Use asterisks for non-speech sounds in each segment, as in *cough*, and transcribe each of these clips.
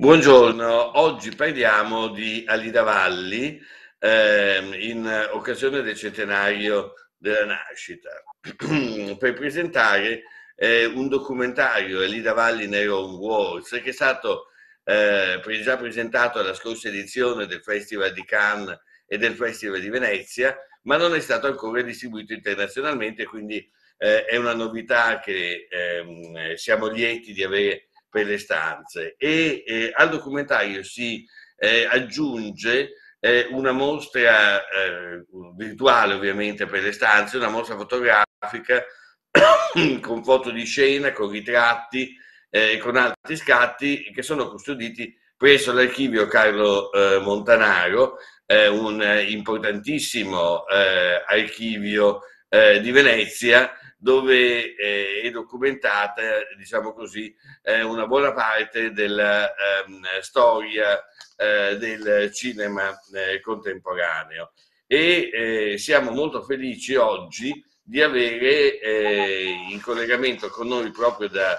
Buongiorno, oggi parliamo di Alida Valli eh, in occasione del centenario della nascita *clears throat* per presentare eh, un documentario Alida Valli Nero Wars che è stato eh, già presentato alla scorsa edizione del Festival di Cannes e del Festival di Venezia ma non è stato ancora distribuito internazionalmente quindi eh, è una novità che ehm, siamo lieti di avere per le stanze e eh, al documentario si eh, aggiunge eh, una mostra eh, virtuale ovviamente per le stanze, una mostra fotografica *coughs* con foto di scena, con ritratti e eh, con altri scatti che sono custoditi presso l'archivio Carlo eh, Montanaro, un importantissimo archivio di Venezia dove è documentata, diciamo così, una buona parte della ehm, storia eh, del cinema eh, contemporaneo. E eh, siamo molto felici oggi di avere eh, in collegamento con noi proprio da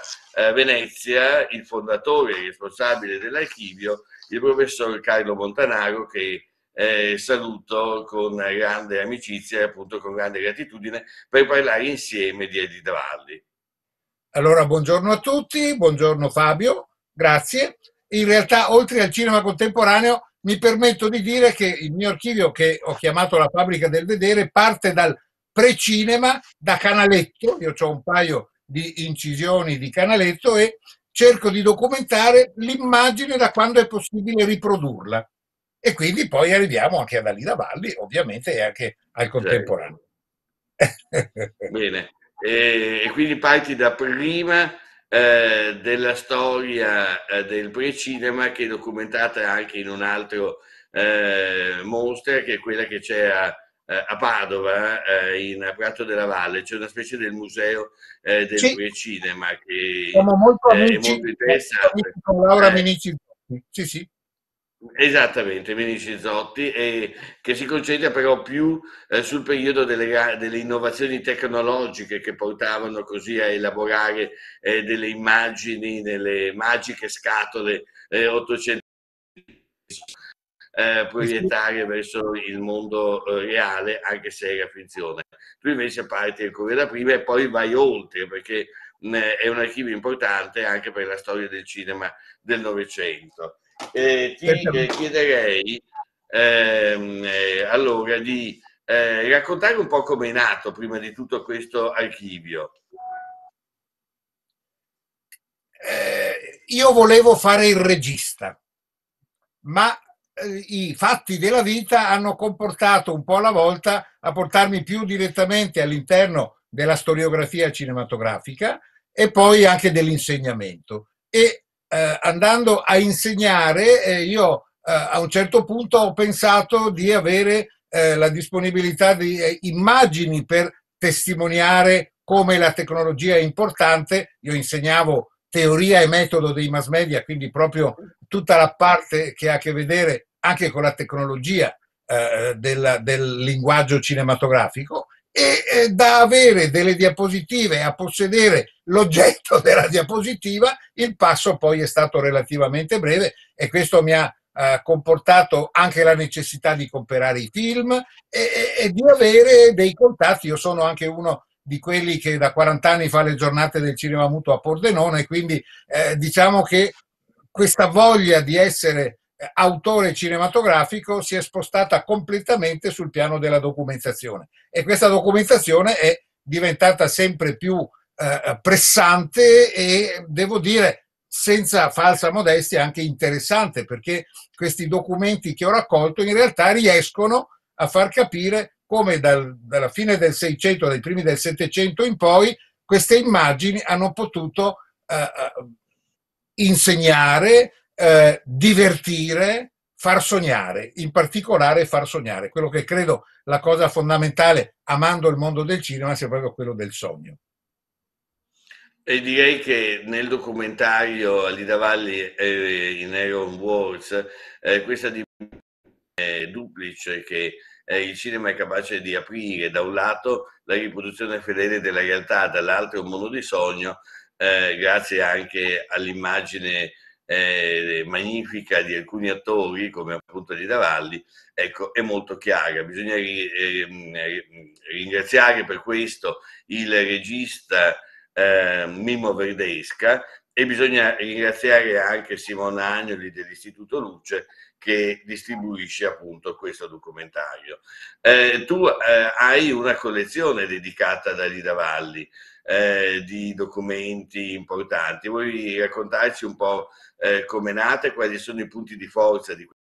Venezia il fondatore e responsabile dell'archivio, il professor Carlo Montanaro, che eh, saluto con grande amicizia e appunto con grande gratitudine per parlare insieme di Edith Valli. Allora, buongiorno a tutti, buongiorno Fabio, grazie. In realtà, oltre al cinema contemporaneo, mi permetto di dire che il mio archivio, che ho chiamato la fabbrica del vedere, parte dal precinema, da Canaletto, io ho un paio di incisioni di Canaletto e cerco di documentare l'immagine da quando è possibile riprodurla. E quindi poi arriviamo anche alla Alida Valli, ovviamente, e anche al certo. contemporaneo. *laughs* Bene, e, quindi parti da prima eh, della storia eh, del precinema che è documentata anche in un altro eh, mostra che è quella che c'è a, eh, a Padova, eh, in Prato della Valle, c'è una specie del museo eh, del sì. precinema che Siamo molto amici, è molto interessante. Con Laura Menici, sì sì. Esattamente, Menici Zotti, eh, che si concentra però più eh, sul periodo delle, delle, innovazioni tecnologiche che portavano così a elaborare eh, delle immagini nelle magiche scatole eh, ottocentesche proiettare verso il mondo eh, reale, anche se era finzione. Tu invece parti ancora da prima e poi vai oltre, perché mh, è un archivio importante anche per la storia del cinema del Novecento eh, ti certo. chiederei ehm, eh, allora di eh, raccontare un po' come è nato prima di tutto questo archivio. Eh, io volevo fare il regista, ma eh, i fatti della vita hanno comportato un po' alla volta a portarmi più direttamente all'interno della storiografia cinematografica e poi anche dell'insegnamento. E eh, andando a insegnare, eh, io eh, a un certo punto ho pensato di avere eh, la disponibilità di eh, immagini per testimoniare come la tecnologia è importante. Io insegnavo teoria e metodo dei mass media, quindi proprio tutta la parte che ha a che vedere anche con la tecnologia eh, del, del linguaggio cinematografico e da avere delle diapositive a possedere l'oggetto *laughs* della diapositiva il passo poi è stato relativamente breve e questo mi ha eh, comportato anche la necessità di comprare i film e, e, di avere dei contatti. Io sono anche uno di quelli che da 40 anni fa le giornate del cinema muto a Pordenone, quindi eh, diciamo che questa voglia di essere autore cinematografico si è spostata completamente sul piano della documentazione e questa documentazione è diventata sempre più eh, pressante e devo dire senza falsa modestia anche interessante perché questi documenti che ho raccolto in realtà riescono a far capire come dal, dalla fine del 600, dai primi del 700 in poi, queste immagini hanno potuto eh, eh insegnare, eh, divertire, far sognare, in particolare far sognare. Quello che credo la cosa fondamentale, amando il mondo del cinema, sia proprio quello del sogno. E direi che nel documentario Alida Valli eh, in Aaron Wars, eh, questa di eh, duplice che eh, il cinema è capace di aprire da un lato la riproduzione fedele della realtà, dall'altro un mondo di sogno, eh, grazie anche all'immagine eh, magnifica di alcuni attori, come appunto di Davalli, ecco, è molto chiara. Bisogna ri, eh, ringraziare per questo il regista eh, Mimo Verdesca e bisogna ringraziare anche Simone Agnoli dell'Istituto Luce che distribuisce appunto questo documentario. Eh, tu eh, hai una collezione dedicata a Alida Valli eh, di documenti importanti. Vuoi raccontarci un po' eh, come è nata e quali sono i punti di forza di questo?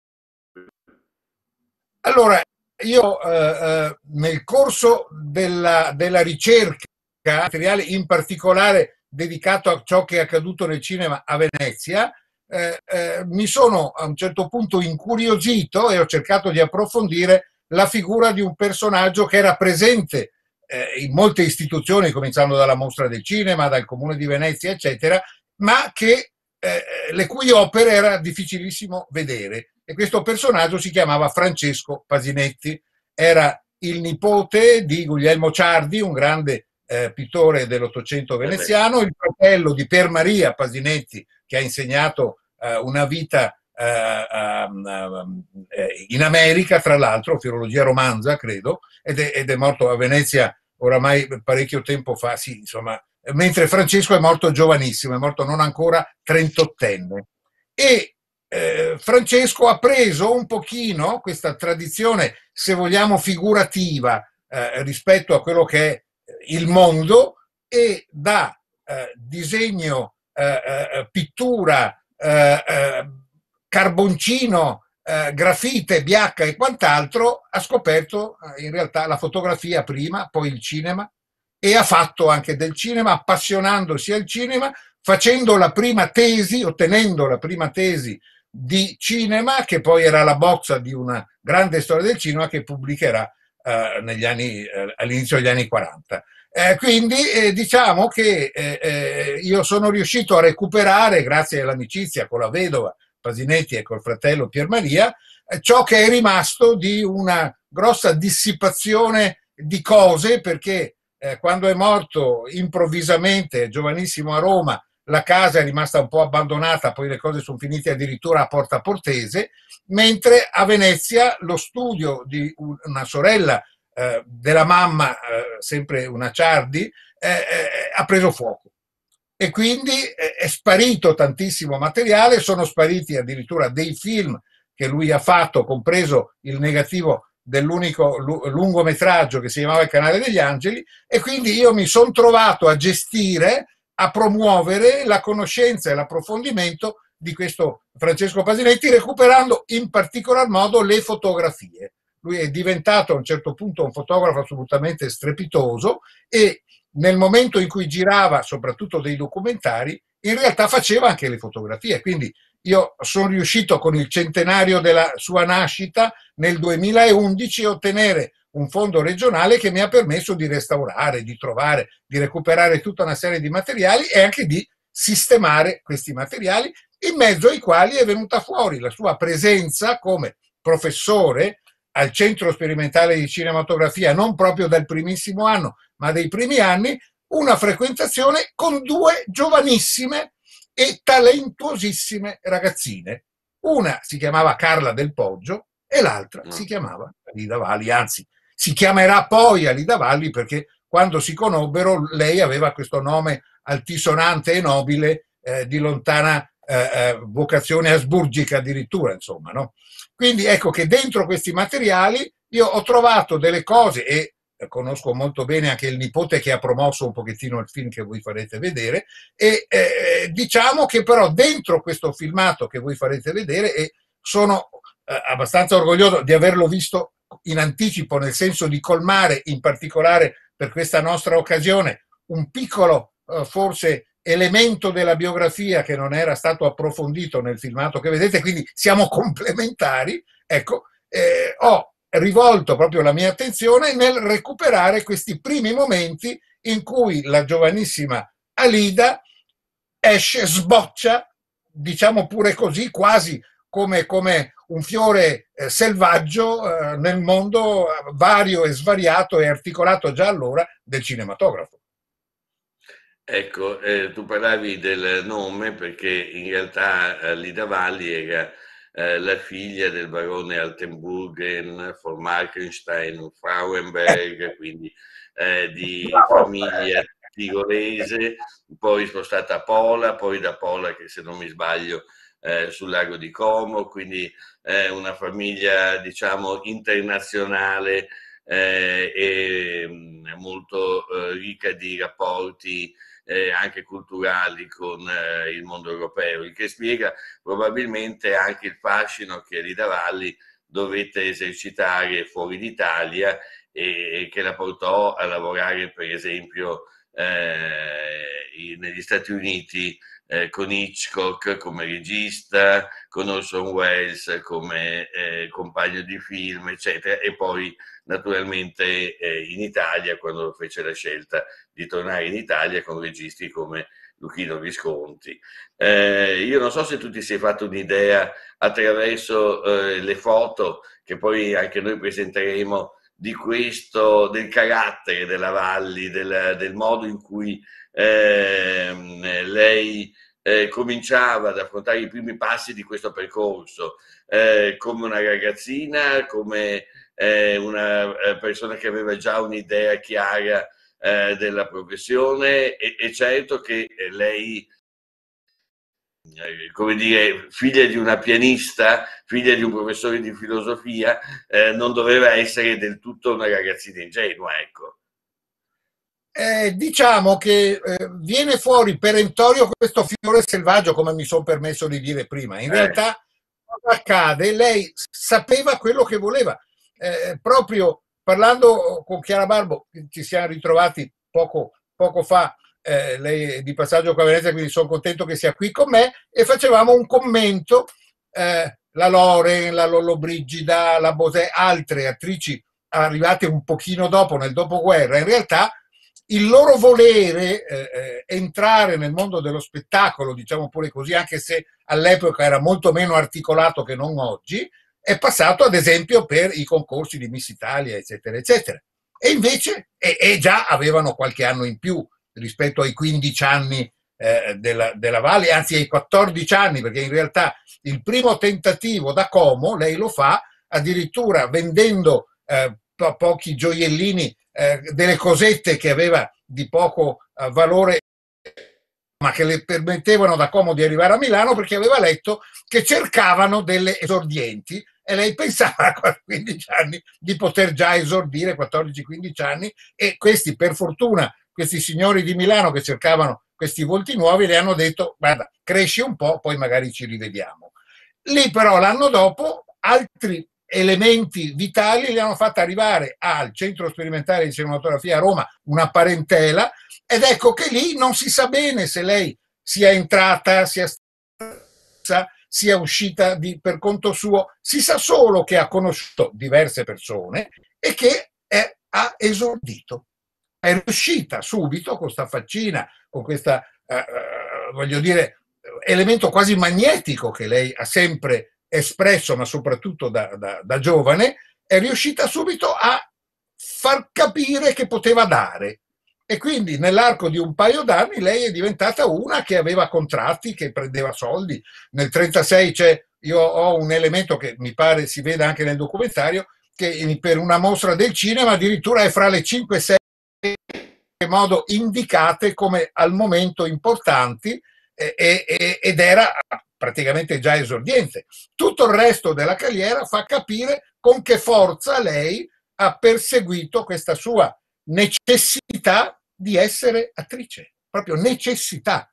Allora, io eh, eh, nel corso della, della ricerca, materiale in particolare dedicato a ciò che è accaduto nel cinema a Venezia, eh, eh, mi sono a un certo punto incuriosito e ho cercato di approfondire la figura di un personaggio che era presente eh, in molte istituzioni, cominciando dalla Mostra del Cinema, dal Comune di Venezia, eccetera, ma che, eh, le cui opere era difficilissimo vedere. E questo personaggio si chiamava Francesco Pasinetti, era il nipote di Guglielmo Ciardi, un grande eh, pittore dell'Ottocento veneziano, il fratello di Per Maria Pasinetti, che ha insegnato eh, una vita eh, ehm, ehm, eh, in America, tra l'altro, filologia romanza, credo, ed è, ed è morto a Venezia oramai parecchio tempo fa, sì, insomma, mentre Francesco è morto giovanissimo, è morto non ancora trentottenne. E eh, Francesco ha preso un pochino questa tradizione, se vogliamo, figurativa eh, rispetto a quello che è il mondo e da eh, disegno, eh, pittura, carboncino, eh, grafite, biacca e quant'altro, ha scoperto eh, in realtà la fotografia prima, poi il cinema e ha fatto anche del cinema, appassionandosi al cinema, facendo la prima tesi, ottenendo la prima tesi di cinema, che poi era la bozza di una grande storia del cinema che pubblicherà eh, anni, eh, all'inizio degli anni 40. Eh, quindi eh, diciamo che eh, eh, io sono riuscito a recuperare, grazie all'amicizia con la vedova Pasinetti e col fratello Pier Maria, eh, ciò che è rimasto di una grossa dissipazione di cose perché eh, quando è morto improvvisamente, giovanissimo a Roma, la casa è rimasta un po' abbandonata, poi le cose sono finite addirittura a Porta Portese, mentre a Venezia lo studio di una sorella eh, della mamma, eh, sempre una Ciardi, eh, eh, ha preso fuoco e quindi eh, è sparito tantissimo materiale, sono spariti addirittura dei film che lui ha fatto, compreso il negativo dell'unico lungometraggio che si chiamava Il Canale degli Angeli, e quindi io mi sono trovato a gestire, a promuovere la conoscenza e l'approfondimento di questo Francesco Pasinetti, recuperando in particolar modo le fotografie. Lui è diventato a un certo punto un fotografo assolutamente strepitoso e nel momento in cui girava soprattutto dei documentari, in realtà faceva anche le fotografie. Quindi io sono riuscito con il centenario della sua nascita nel 2011 a ottenere un fondo regionale che mi ha permesso di restaurare, di trovare, di recuperare tutta una serie di materiali e anche di sistemare questi materiali, in mezzo ai quali è venuta fuori la sua presenza come professore al Centro Sperimentale di Cinematografia, non proprio dal primissimo anno, ma dei primi anni, una frequentazione con due giovanissime e talentuosissime ragazzine. Una si chiamava Carla del Poggio e l'altra si mm. chiamava Alida Valli, anzi si chiamerà poi Alida Valli perché quando si conobbero lei aveva questo nome altisonante e nobile eh, di lontana eh, eh, vocazione asburgica addirittura, insomma. No? Quindi ecco che dentro questi materiali io ho trovato delle cose e eh, conosco molto bene anche il nipote che ha promosso un pochettino il film che voi farete vedere e eh, eh, diciamo che però dentro questo filmato che voi farete vedere e sono eh, abbastanza orgoglioso di averlo visto in anticipo nel senso di colmare in particolare per questa nostra occasione un piccolo eh, forse elemento della biografia che non era stato approfondito nel filmato che vedete quindi siamo complementari ecco eh, ho rivolto proprio la mia attenzione nel recuperare questi primi momenti in cui la giovanissima Alida esce, sboccia, diciamo pure così, quasi come, come un fiore eh, selvaggio eh, nel mondo eh, vario e svariato e articolato già allora del cinematografo. Ecco, eh, tu parlavi del nome perché in realtà Lida Valli era eh, la figlia del barone Altenburgen von Markenstein Frauenberg, *laughs* quindi eh, di famiglia eh. tirolese, poi spostata a Pola, poi da Pola che se non mi sbaglio eh, sul lago di Como, quindi eh, una famiglia diciamo internazionale e mm, molto ricca di rapporti eh, anche culturali con eh, il mondo europeo, il che spiega probabilmente anche il fascino che Valli dovette esercitare fuori d'Italia e, e che la portò a lavorare per esempio eh, negli Stati Uniti eh, con Hitchcock come regista, con Orson Welles come eh, compagno di film, eccetera, e poi naturalmente eh, in Italia quando fece la scelta di tornare in Italia con registi come Luchino Visconti. Eh, io non so se tu ti sei fatto un'idea attraverso eh, le foto che poi anche noi presenteremo di questo, del carattere della Valli, del, del modo in cui eh, lei eh, cominciava ad affrontare i primi passi di questo percorso, eh, come una ragazzina, come eh, una eh, persona che aveva già un'idea chiara eh, della professione e, e certo che lei eh, come dire, figlia di una pianista, figlia di un professore di filosofia, eh, non doveva essere del tutto una ragazzina ingenua, ecco. Eh, diciamo che eh, viene fuori perentorio questo fiore selvaggio, come mi sono permesso di dire prima. In eh. realtà cosa accade? Lei sapeva quello che voleva. Eh, proprio parlando con Chiara Barbo, ci siamo ritrovati poco, poco fa eh, lei di passaggio qua a Venezia, quindi sono contento che sia qui con me, e facevamo un commento, eh, la Loren, la Lollobrigida, la Bosè, altre attrici arrivate un pochino dopo, nel dopoguerra, in realtà il loro volere eh, eh, entrare nel mondo dello spettacolo, diciamo pure così, anche se all'epoca era molto meno articolato che non oggi, è passato ad esempio per i concorsi di Miss Italia, eccetera, eccetera. E invece, e, e già avevano qualche anno in più rispetto ai 15 anni eh, della, della Valle, anzi ai 14 anni, perché in realtà il primo tentativo da Como lei lo fa addirittura vendendo eh, po pochi gioiellini, eh, delle cosette che aveva di poco eh, valore ma che le permettevano da Como di arrivare a Milano perché aveva letto che cercavano delle esordienti e lei pensava a 15 anni di poter già esordire, 14-15 anni, e questi per fortuna questi signori di Milano che cercavano questi volti nuovi le hanno detto guarda, cresci un po', poi magari ci rivediamo. Lì però l'anno dopo altri elementi vitali li hanno fatta arrivare al Centro Sperimentale di Cinematografia a Roma, una parentela, ed ecco che lì non si sa bene se lei sia entrata, sia stata sia uscita di, per conto suo, si sa solo che ha conosciuto diverse persone e che è, ha esordito è riuscita subito con questa faccina, con questo, eh, eh, voglio dire, elemento quasi magnetico che lei ha sempre espresso, ma soprattutto da, da, da giovane, è riuscita subito a far capire che poteva dare. E quindi nell'arco di un paio d'anni lei è diventata una che aveva contratti, che prendeva soldi. Nel 1936 c'è, io ho un elemento che mi pare si veda anche nel documentario, che per una mostra del cinema addirittura è fra le 5 e 6 modo indicate come al momento importanti e, eh, ed era praticamente già esordiente. Tutto il resto della carriera fa capire con che forza lei ha perseguito questa sua necessità di essere attrice, proprio necessità,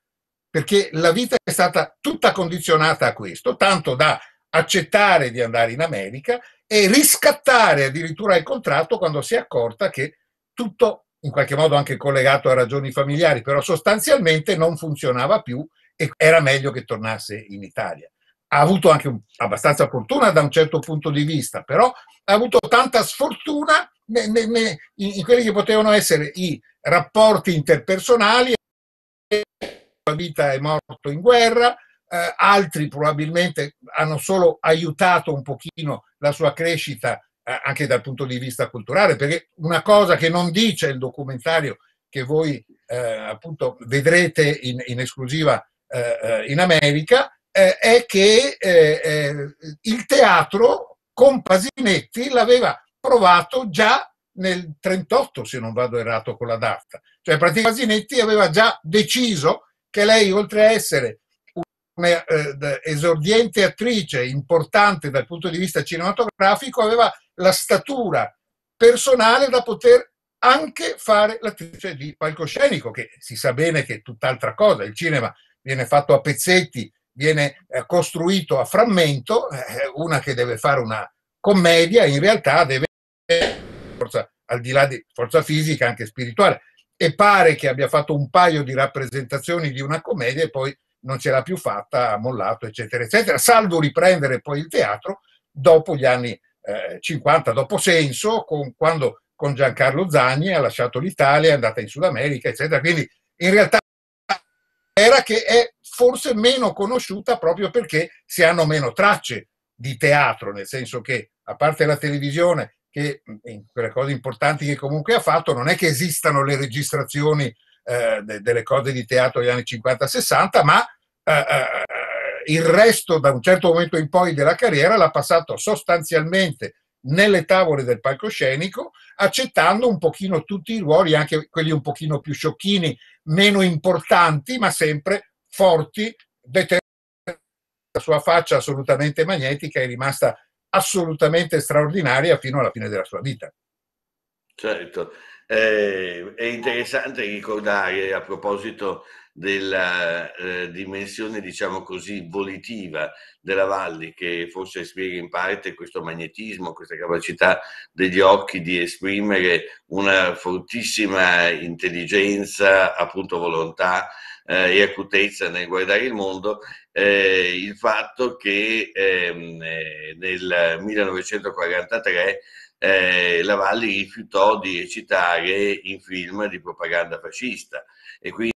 perché la vita è stata tutta condizionata a questo, tanto da accettare di andare in America e riscattare addirittura il contratto quando si è accorta che tutto in qualche modo anche collegato a ragioni familiari, però sostanzialmente non funzionava più e era meglio che tornasse in Italia. Ha avuto anche un, abbastanza fortuna da un certo punto di vista, però ha avuto tanta sfortuna ne, ne, ne, in, in quelli che potevano essere i rapporti interpersonali. La vita è morto in guerra, eh, altri probabilmente hanno solo aiutato un pochino la sua crescita eh, anche dal punto di vista culturale, perché una cosa che non dice il documentario che voi eh, appunto vedrete in, in esclusiva eh, eh in America eh, è che eh, il teatro con Pasinetti l'aveva provato già nel 38, se non vado errato con la data. Cioè praticamente Pasinetti aveva già deciso che lei, oltre a essere un'esordiente attrice importante dal punto di vista cinematografico, aveva la statura personale da poter anche fare l'attrice di palcoscenico, che si sa bene che è tutt'altra cosa, il cinema viene fatto a pezzetti, viene eh, costruito a frammento, eh, una che deve fare una commedia in realtà deve forza, al di là di forza fisica, anche spirituale, e pare che abbia fatto un paio di rappresentazioni di una commedia e poi non ce l'ha più fatta, ha mollato, eccetera, eccetera, salvo riprendere poi il teatro dopo gli anni 50 eh, dopo senso, con, quando con Giancarlo Zagni ha lasciato l'Italia, è andata in Sud America, eccetera. Quindi in realtà era che è forse meno conosciuta proprio perché si hanno meno tracce di teatro, nel senso che a parte la televisione, che in quelle cose importanti che comunque ha fatto, non è che esistano le registrazioni eh, de, delle cose di teatro degli anni 50-60, ma eh, eh il resto da un certo momento in poi della carriera l'ha passato sostanzialmente nelle tavole del palcoscenico, accettando un pochino tutti i ruoli, anche quelli un pochino più sciocchini, meno importanti, ma sempre forti, La sua faccia assolutamente magnetica è rimasta assolutamente straordinaria fino alla fine della sua vita. Certo, eh, è interessante ricordare a proposito della eh, dimensione, diciamo così, volitiva della Valli, che forse spiega in parte questo magnetismo, questa capacità degli occhi di esprimere una fortissima intelligenza, appunto volontà eh, e acutezza nel guardare il mondo, eh, il fatto che ehm, eh, nel 1943 eh, la Valli rifiutò di recitare in film di propaganda fascista e quindi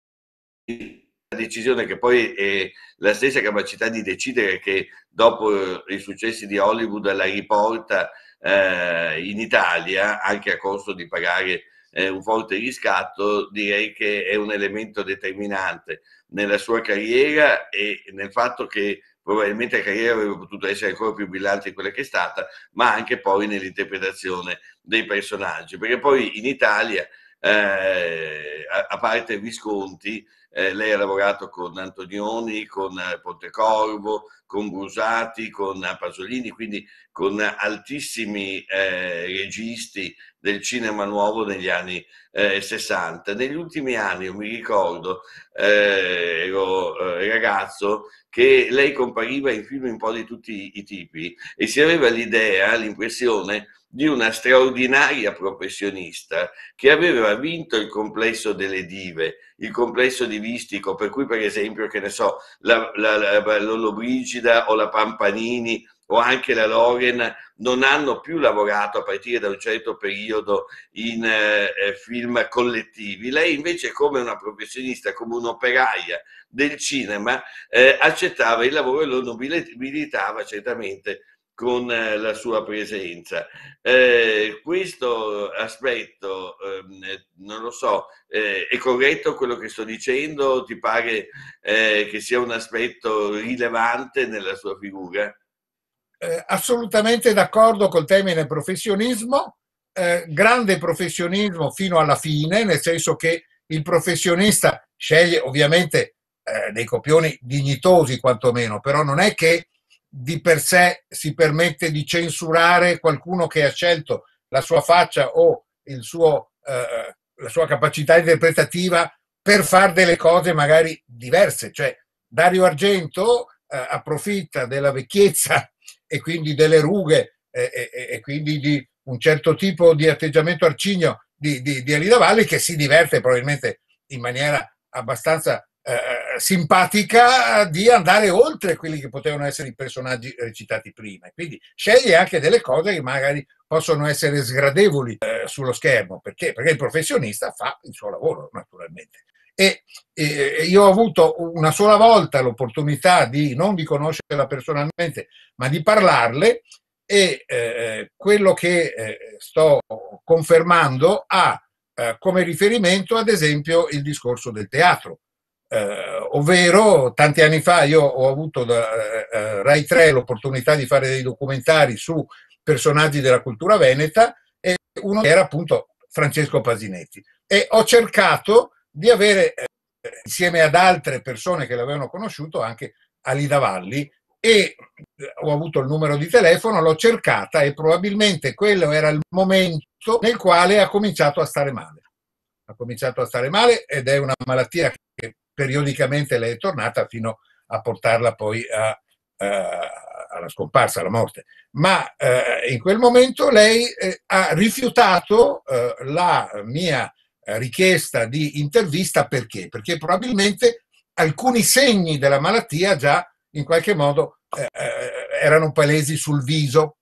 la decisione che poi è la stessa capacità di decidere che dopo eh, i successi di Hollywood la riporta eh, in Italia anche a costo di pagare eh, un forte riscatto, direi che è un elemento determinante nella sua carriera e nel fatto che probabilmente la carriera avrebbe potuto essere ancora più brillante di quella che è stata, ma anche poi nell'interpretazione dei personaggi, perché poi in Italia eh, a, parte Visconti, eh, lei ha lavorato con Antonioni, con eh, Pontecorvo, con Brusati, con eh, Pasolini, quindi con altissimi eh, registi del cinema nuovo negli anni 60. Eh, negli ultimi anni, io mi ricordo, ero ragazzo, che lei compariva in film un po' di tutti i tipi e si aveva l'idea, l'impressione di una straordinaria professionista che aveva vinto il complesso delle dive, il complesso di Vistico, per cui per esempio, che ne so, la, la, la, l'Olobrigida o la Pampanini o anche la Loren non hanno più lavorato a partire da un certo periodo in eh, eh film collettivi. Lei invece come una professionista, come un'operaia del cinema, eh, accettava il lavoro e lo nobilitava certamente con eh, la sua presenza. Eh, questo aspetto, eh, non lo so, eh, è corretto quello che sto dicendo? Ti pare eh, che sia un aspetto rilevante nella sua figura? Eh, assolutamente d'accordo col termine professionismo, grande professionismo fino alla fine, nel senso che il professionista sceglie ovviamente dei copioni dignitosi quantomeno, però non è che di per sé si permette di censurare qualcuno che ha scelto la sua faccia o suo, eh, la sua capacità interpretativa per fare delle cose magari diverse. Cioè, Dario Argento eh, approfitta della vecchiezza e quindi delle rughe eh, e, quindi di un certo tipo di atteggiamento arcigno di, di, di Alida Valli che si diverte probabilmente in maniera abbastanza eh, eh, simpatica di andare oltre quelli che potevano essere i personaggi recitati prima. Quindi sceglie anche delle cose che magari possono essere sgradevoli eh, sullo schermo, perché? perché? il professionista fa il suo lavoro naturalmente. E eh, io ho avuto una sola volta l'opportunità di non di conoscerla personalmente, ma di parlarle e eh, quello che sto confermando ha come riferimento ad esempio il discorso del teatro eh, ovvero, tanti anni fa io ho avuto da eh, eh Rai 3 l'opportunità di fare dei documentari su personaggi della cultura veneta e uno era appunto Francesco Pasinetti. E ho cercato di avere, eh, insieme ad altre persone che l'avevano conosciuto, anche Alida Valli e eh, ho avuto il numero di telefono, l'ho cercata e probabilmente quello era il momento nel quale ha cominciato a stare male. Ha cominciato a stare male ed è una malattia periodicamente lei è tornata fino a portarla poi a, a, eh, alla scomparsa, alla morte. Ma eh, in quel momento lei eh, ha rifiutato eh, la mia richiesta di intervista perché? Perché probabilmente alcuni segni della malattia già in qualche modo eh, eh, erano palesi sul viso,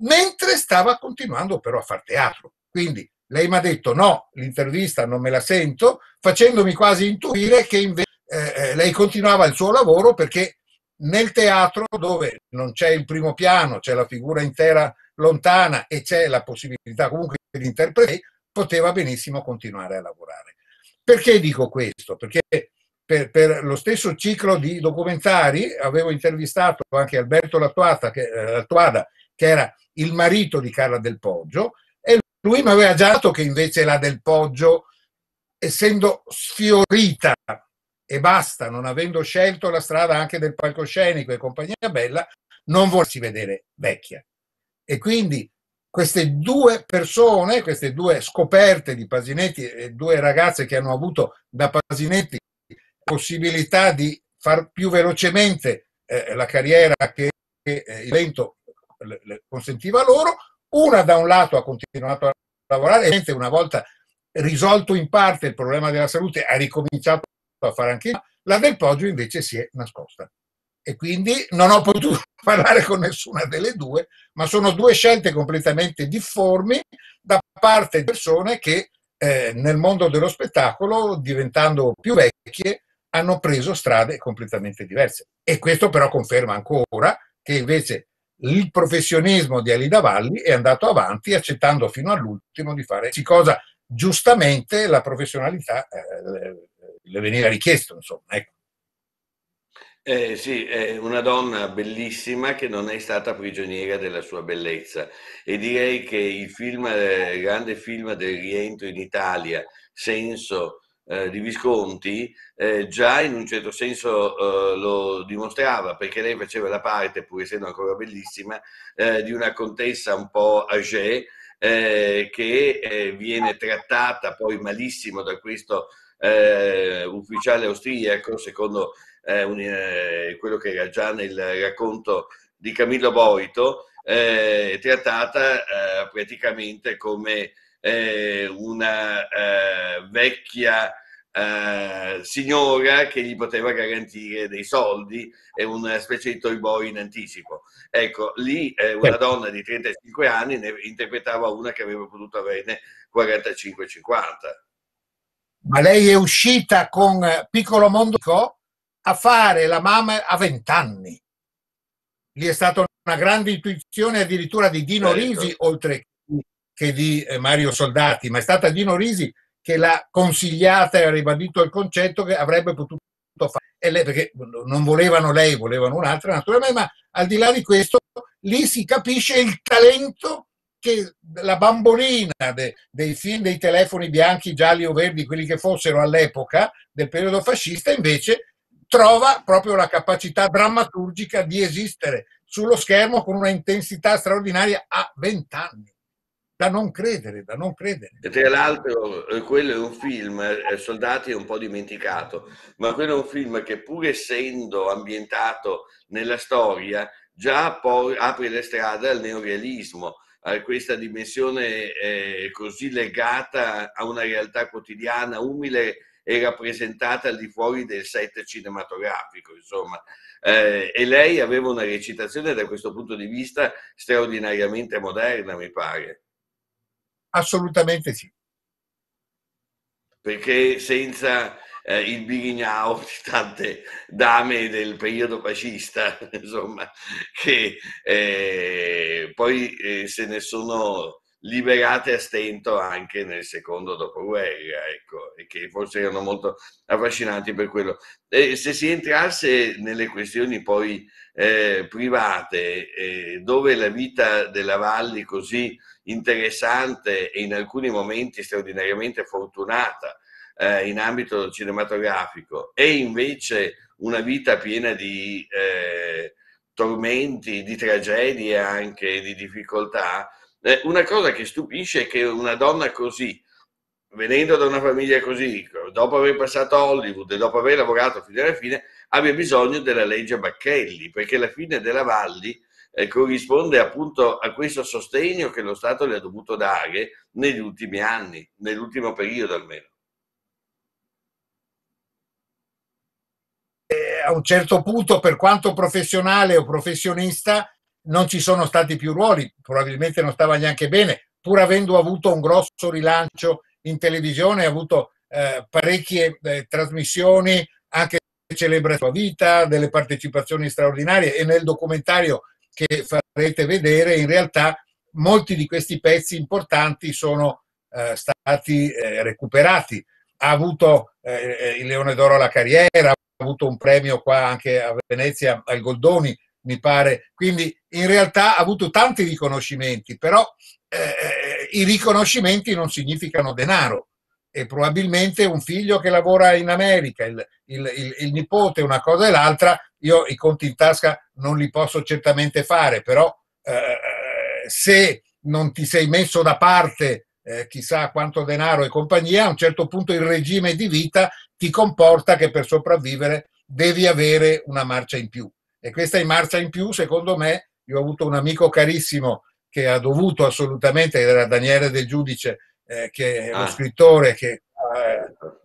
mentre stava continuando però a far teatro. Quindi lei mi ha detto no, l'intervista non me la sento, facendomi quasi intuire che invece eh, eh, lei continuava il suo lavoro perché nel teatro dove non c'è il primo piano, c'è la figura intera lontana e c'è la possibilità comunque di interpretare, poteva benissimo continuare a lavorare. Perché dico questo? Perché per, per, lo stesso ciclo di documentari avevo intervistato anche Alberto Lattuata, che, eh, Lattuada, che era il marito di Carla Del Poggio, lui mi aveva già detto che invece la del Poggio, essendo sfiorita e basta, non avendo scelto la strada anche del palcoscenico e compagnia bella, non vorsi vedere vecchia. E quindi queste due persone, queste due scoperte di Pasinetti due ragazze che hanno avuto da Pasinetti la possibilità di far più velocemente eh, la carriera che, che eh, il vento consentiva loro, una da un lato ha continuato a lavorare e una volta risolto in parte il problema della salute ha ricominciato a fare anche la del Poggio invece si è nascosta. E quindi non ho potuto *laughs* parlare con nessuna delle due, ma sono due scelte completamente difformi da parte di persone che eh, nel mondo dello spettacolo, diventando più vecchie, hanno preso strade completamente diverse. E questo però conferma ancora che invece il professionismo di Alida Valli è andato avanti accettando fino all'ultimo di fare cosa giustamente la professionalità eh, eh, le veniva richiesto. Insomma, ecco. Eh, sì, è una donna bellissima che non è stata prigioniera della sua bellezza e direi che il, film, il eh, grande film del rientro in Italia, Senso eh, di Visconti eh, già in un certo senso eh, lo dimostrava, perché lei faceva la parte, pur essendo ancora bellissima, eh, di una contessa un po' agée eh, che viene trattata poi malissimo da questo ufficiale austriaco, secondo un, quello che era già nel racconto di Camillo Boito, trattata praticamente come una vecchia eh, signora che gli poteva garantire dei soldi e una specie di toy boy in anticipo. Ecco, lì eh, una donna di 35 anni ne interpretava una che aveva potuto averne 45-50. Ma lei è uscita con Piccolo Mondo a fare la mamma a 20 anni. Lì è stata una grande intuizione addirittura di Dino certo. Risi, oltre che di eh, Mario Soldati, ma è stata Dino Risi che l'ha consigliata e ha ribadito il concetto che avrebbe potuto fare, lei, perché non volevano lei, volevano un'altra naturalmente, ma al di là di questo lì si capisce il talento che la bambolina de, dei film dei telefoni bianchi, gialli o verdi, quelli che fossero all'epoca del periodo fascista, invece trova proprio la capacità drammaturgica di esistere sullo schermo con una intensità straordinaria a vent'anni da non credere, da non credere. E tra l'altro eh, quello è un film, eh, eh, Soldati è un po' dimenticato, ma quello è un film che pur essendo ambientato nella storia, già poi apre le strade al neorealismo, a questa dimensione così legata a una realtà quotidiana, umile e rappresentata al di fuori del set cinematografico, insomma. Eh, e lei aveva una recitazione da questo punto di vista straordinariamente moderna, mi pare. Assolutamente sì. Perché senza eh, il bighignao di tante dame del periodo fascista, *laughs* insomma, che eh, poi eh, se ne sono liberate a stento anche nel secondo dopoguerra, ecco, e che forse erano molto affascinanti per quello. E se si entrasse nelle questioni poi eh, private, eh, dove la vita della Valli così interessante e in alcuni momenti straordinariamente fortunata eh, in ambito cinematografico è invece una vita piena di eh, tormenti, di tragedie anche, di difficoltà, eh, una cosa che stupisce è che una donna così, venendo da una famiglia così, dopo aver passato a Hollywood e dopo aver lavorato fino alla fine, abbia bisogno della legge Bacchelli, perché la fine della Valli eh, corrisponde appunto a questo sostegno che lo Stato le ha dovuto dare negli ultimi anni, nell'ultimo periodo almeno. Eh, a un certo punto, per quanto professionale o professionista, non ci sono stati più ruoli, probabilmente non stava neanche bene, pur avendo avuto un grosso rilancio in televisione, ha avuto eh, parecchie eh, trasmissioni, anche celebra la sua vita, delle partecipazioni straordinarie e nel documentario che farete vedere in realtà molti di questi pezzi importanti sono eh, stati eh, recuperati. Ha avuto eh, eh, il Leone d'Oro alla carriera, ha avuto un premio qua anche a Venezia al Goldoni, mi pare. Quindi in realtà ha avuto tanti riconoscimenti, però eh, eh, i riconoscimenti non significano denaro. E probabilmente un figlio che lavora in America, il, il, il, il nipote, una cosa e l'altra, io i conti in tasca non li posso certamente fare, però eh, eh se non ti sei messo da parte eh, chissà quanto denaro e compagnia, a un certo punto il regime di vita ti comporta che per sopravvivere devi avere una marcia in più e questa in marcia in più, secondo me, io ho avuto un amico carissimo che ha dovuto assolutamente, era Daniele Del Giudice, eh, che è ah. lo scrittore che,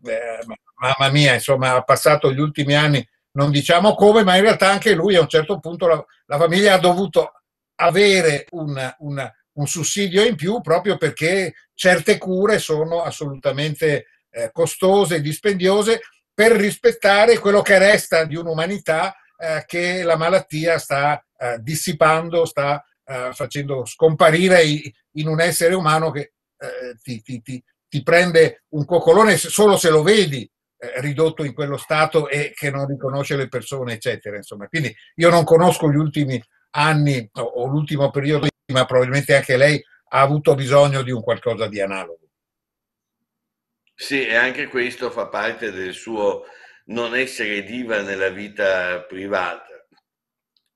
eh, eh, mamma mia, insomma, ha passato gli ultimi anni, non diciamo come, ma in realtà anche lui a un certo punto la, la famiglia ha dovuto avere una, una, un sussidio in più proprio perché certe cure sono assolutamente eh, costose, dispendiose, per rispettare quello che resta di un'umanità eh, che la malattia sta eh, dissipando, sta eh, facendo scomparire in un essere umano che eh, ti, ti, ti, ti, prende un coccolone solo se lo vedi eh, ridotto in quello stato e che non riconosce le persone, eccetera. Insomma. Quindi io non conosco gli ultimi anni o l'ultimo periodo, ma probabilmente anche lei ha avuto bisogno di un qualcosa di analogo. Sì, e anche questo fa parte del suo non essere diva nella vita privata,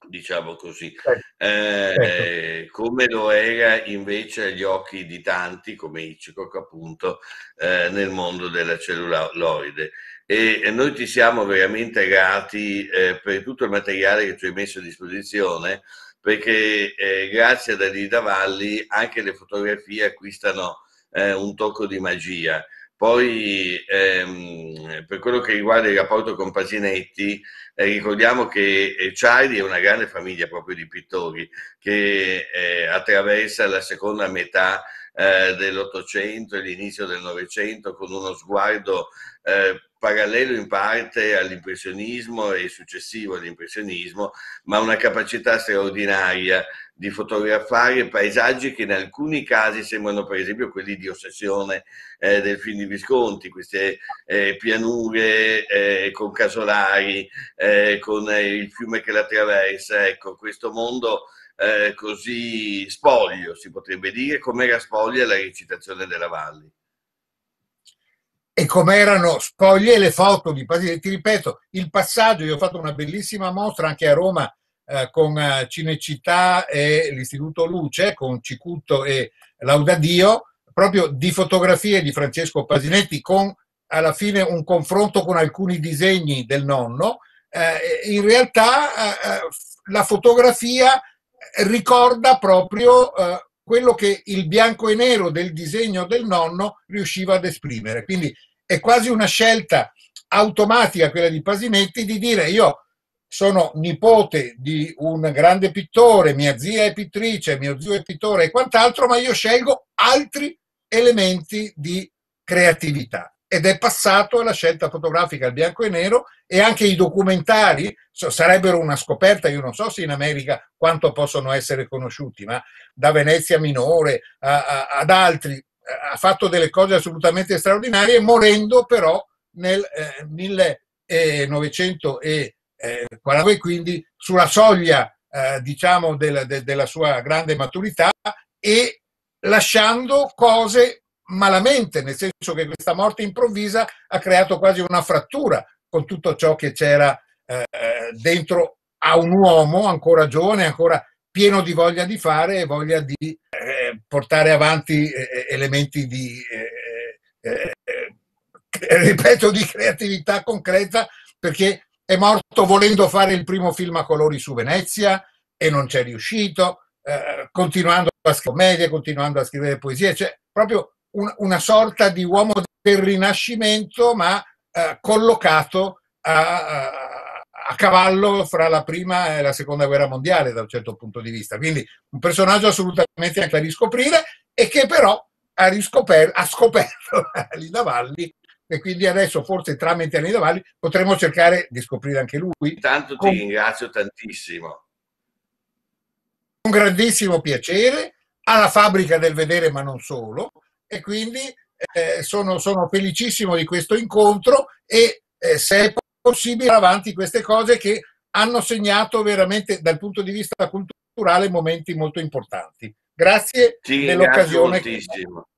diciamo così, certo. eh, certo. come lo era invece agli occhi di tanti, come Hitchcock appunto, eh, nel mondo della celluloide. E, e noi ti siamo veramente grati eh, per tutto il materiale che tu hai messo a disposizione, perché eh, grazie a Adida Valli anche le fotografie acquistano eh, un tocco di magia. Poi ehm, per quello che riguarda il rapporto con Pasinetti, eh, ricordiamo che eh, Ciardi è una grande famiglia proprio di pittori che eh, attraversa la seconda metà eh, dell'Ottocento e l'inizio del Novecento con uno sguardo eh, parallelo in parte all'impressionismo e successivo all'impressionismo, ma una capacità straordinaria di fotografare paesaggi che in alcuni casi sembrano per esempio quelli di ossessione eh, del film di Visconti, queste eh, pianure eh, con casolari, eh, con eh, il fiume che la attraversa, ecco questo mondo eh, così spoglio si potrebbe dire, come era spoglia la recitazione della Valli e come erano spoglie le foto di partite. Ti ripeto, il passaggio, io ho fatto una bellissima mostra anche a Roma eh, con eh, Cinecittà e l'Istituto Luce, con Cicuto e Laudadio, proprio di fotografie di Francesco Pasinetti con alla fine un confronto con alcuni disegni del nonno. Eh, in realtà eh, eh la fotografia ricorda proprio eh, quello che il bianco e nero del disegno del nonno riusciva ad esprimere. Quindi è quasi una scelta automatica quella di Pasinetti di dire io sono nipote di un grande pittore, mia zia è pittrice, mio zio è pittore e quant'altro, ma io scelgo altri elementi di creatività ed è passato alla scelta fotografica al bianco e nero e anche i documentari so, sarebbero una scoperta, io non so se in America quanto possono essere conosciuti, ma da Venezia Minore a, a, ad altri ha fatto delle cose assolutamente straordinarie, morendo però nel eh, 1940 eh, e eh, quindi sulla soglia eh, diciamo del, de, della sua grande maturità e lasciando cose malamente, nel senso che questa morte improvvisa ha creato quasi una frattura con tutto ciò che c'era eh, dentro a un uomo ancora giovane, ancora pieno di voglia di fare e voglia di eh, portare avanti eh, eh elementi di, eh, eh, *laughs* ripeto, di creatività concreta, perché è morto volendo fare il primo film a colori su Venezia e non c'è riuscito, continuando a scrivere commedie, continuando a scrivere poesie, cioè proprio un, una sorta di uomo del Rinascimento, ma eh, collocato a, a, cavallo fra la prima e la seconda guerra mondiale da un certo punto di vista. Quindi un personaggio assolutamente anche da riscoprire e che però ha, riscoper- ha scoperto *laughs* Lida Valli e quindi adesso forse tramite Anida Valli potremo cercare di scoprire anche lui. Tanto ti Con... ringrazio tantissimo. Un grandissimo piacere alla fabbrica del vedere ma non solo e quindi eh, sono, sono, felicissimo di questo incontro e eh, se è possibile avanti queste cose che hanno segnato veramente dal punto di vista culturale momenti molto importanti. Grazie sì, dell'occasione. Grazie